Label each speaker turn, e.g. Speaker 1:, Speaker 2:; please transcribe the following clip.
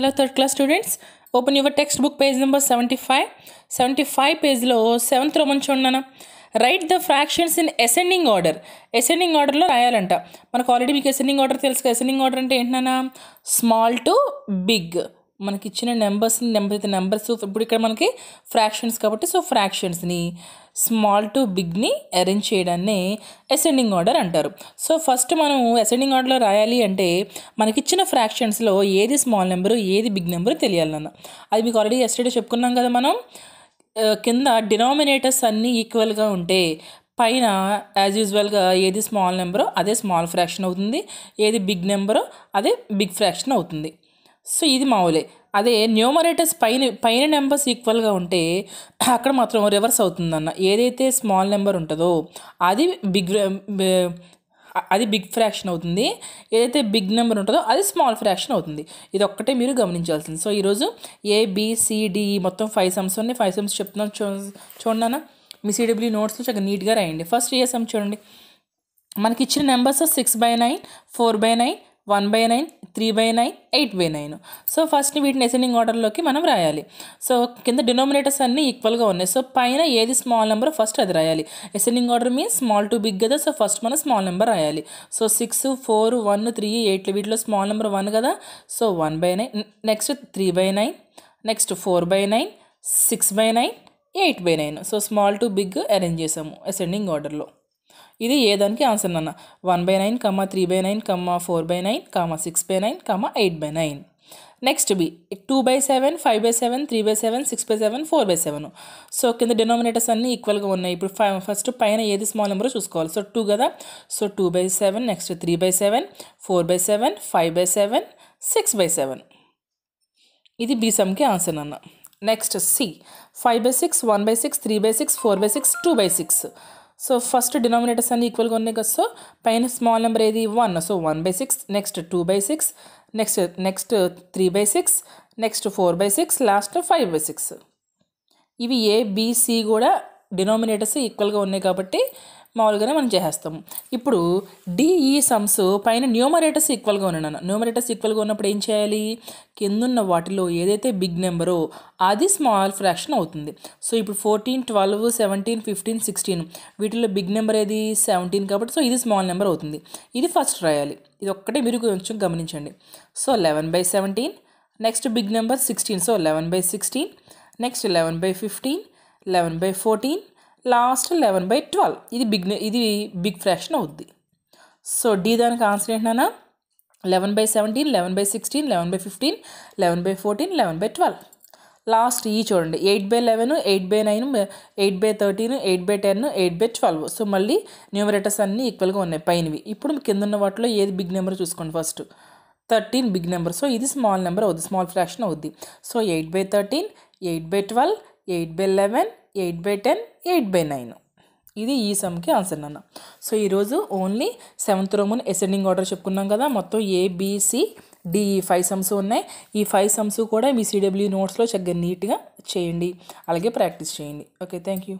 Speaker 1: hello third class students open your text book page number seventy five seventy five పేజ్లో seventh roman చూడనా right the fractions in ascending order ascending ఆర్డర్లో రాయాలంట మనకు already మీకు ascending order తెలుసు ascending order అంటే ఏంటన్నా small to big మనకి ఇచ్చిన నెంబర్స్ నెంబర్ అయితే నెంబర్స్ ఇప్పుడు ఇక్కడ మనకి ఫ్రాక్షన్స్ కాబట్టి సో ఫ్రాక్షన్స్ని స్మాల్ టు బిగ్ని అరేంజ్ చేయడాన్ని అసెండింగ్ ఆర్డర్ అంటారు సో ఫస్ట్ మనం అసెండింగ్ ఆర్డర్లో రాయాలి అంటే మనకిచ్చిన ఫ్రాక్షన్స్లో ఏది స్మాల్ నెంబరు ఏది బిగ్ నెంబరు తెలియాలన్న అది మీకు ఆల్రెడీ ఎస్టర్డే చెప్పుకున్నాం కదా మనం కింద డినామినేటర్స్ అన్నీ ఈక్వల్గా ఉంటే పైన యాజ్ యూజువల్గా ఏది స్మాల్ నెంబరో అదే స్మాల్ ఫ్రాక్షన్ అవుతుంది ఏది బిగ్ నెంబరో అదే బిగ్ ఫ్రాక్షన్ అవుతుంది సో ఇది మామూలే అదే న్యూమరేటర్స్ పైన పైన నెంబర్స్ ఈక్వల్గా ఉంటే అక్కడ మాత్రం రివర్స్ అవుతుందన్న ఏదైతే స్మాల్ నెంబర్ ఉంటుందో అది బిగ్ అది బిగ్ ఫ్రాక్షన్ అవుతుంది ఏదైతే బిగ్ నెంబర్ ఉంటుందో అది స్మాల్ ఫ్రాక్షన్ అవుతుంది ఇది ఒక్కటే మీరు గమనించాల్సింది సో ఈరోజు ఏబిసిడిఈ e మొత్తం ఫైవ్ సమ్స్ ఉన్నాయి ఫైవ్ సమ్స్ చెప్తున్నాను చూ చూడండి మీ సిడబ్ల్యూ నోట్స్లో చాలా నీట్గా రాయండి ఫస్ట్ ఏ సమ్ చూడండి మనకి ఇచ్చిన numbers six by nine four by nine one by nine three by nine eight by nine so first వీటిని అసెండింగ్ ఆర్డర్లోకి మనం రాయాలి సో కింద డినోమినేటర్స్ అన్నీ ఈక్వల్గా ఉన్నాయి సో పైన ఏది స్మాల్ నెంబర్ ఫస్ట్ అది రాయాలి ascending order means small to big కదా సో ఫస్ట్ మనం స్మాల్ నెంబర్ రాయాలి so six four one three eight వీటిలో స్మాల్ నెంబర్ వన్ కదా so one by nine next three by nine next four by nine six by nine eight by nine so small to big arrange చేసాము ascending ఆర్డర్లో ఇది ఏ దానికి answer నాన్న one by nine comma three by nine comma four by nine Kamma six by nine comma eight by nine next B two by seven five by seven three by seven six by seven four by seven so కింద denominators అన్నీ ఈక్వల్గా ఉన్నాయి ఇప్పుడు five first పైన ఏది small number చూసుకోవాలి so two కదా so two by seven next three by seven four by seven five by seven six by seven ఇది బి సమ్కి ఆన్సర్ అన్న next C five by six one by six three by six four by six two by six so first denominators అన్ని ఈక్వల్గా ఉన్నాయి కదా so పైన small number ఏది one so one by six next two by six next next three by six next four by six last five by six ఇవి A B C కూడా denominators ఈక్వల్గా ఉన్నాయి కాబట్టి మామూలుగానే మనం చేసేస్తాం ఇప్పుడు డిఈ సమ్స్ e పైన న్యూమరేటర్స్ ఈక్వల్గా ఉన్నాను న్యూమరేటర్స్ ఈక్వల్గా ఉన్నప్పుడు ఏం చేయాలి ఉన్న వాటిలో ఏదైతే బిగ్ నెంబరో అది స్మాల్ ఫ్రాక్షన్ అవుతుంది సో ఇప్పుడు fourteen twelve seventeen fifteen sixteen వీటిలో బిగ్ నెంబర్ ఏది సెవెంటీన్ కాబట్టి సో ఇది స్మాల్ నెంబర్ అవుతుంది ఇది ఫస్ట్ రాయాలి ఇది ఒక్కటే మీరు కొంచెం గమనించండి so eleven by seventeen next big number sixteen so eleven by sixteen next eleven by fifteen eleven by fourteen last eleven by twelve ఇది బిగ్ ఇది బిగ్ ఫ్రాక్షన్ అవుద్ది సో డి దానికి ఆన్సర్ ఏంటన్నా eleven by seventeen eleven by sixteen eleven by fifteen eleven by fourteen eleven by twelve last ఈ చూడండి eight by eleven eight by nine eight by thirteen eight by ten eight by twelve so మళ్ళీ numerators అన్నీ ఈక్వల్గా ఉన్నాయి పైనవి ఇప్పుడు కింద ఉన్న వాటిలో ఏది బిగ్ నెంబర్ చూసుకోండి first thirteen big number so ఇది స్మాల్ నెంబర్ అవుద్ది స్మాల్ ఫ్రాక్షన్ అవుద్ది so eight by thirteen eight by twelve eight by eleven eight by ten eight by nine ఇది ఈ సమ్కి ఆన్సర్ నాన్న సో ఈరోజు only seventh Roman ascending order చెప్పుకున్నాం కదా మొత్తం ఏబిసి డి ఫైవ్ సమ్స్ ఉన్నాయి ఈ ఫైవ్ సమ్స్ కూడా మీ సిడబ్ల్యూ నోట్స్లో చక్కగా నీట్గా చేయండి అలాగే ప్రాక్టీస్ చేయండి ఓకే థ్యాంక్ యూ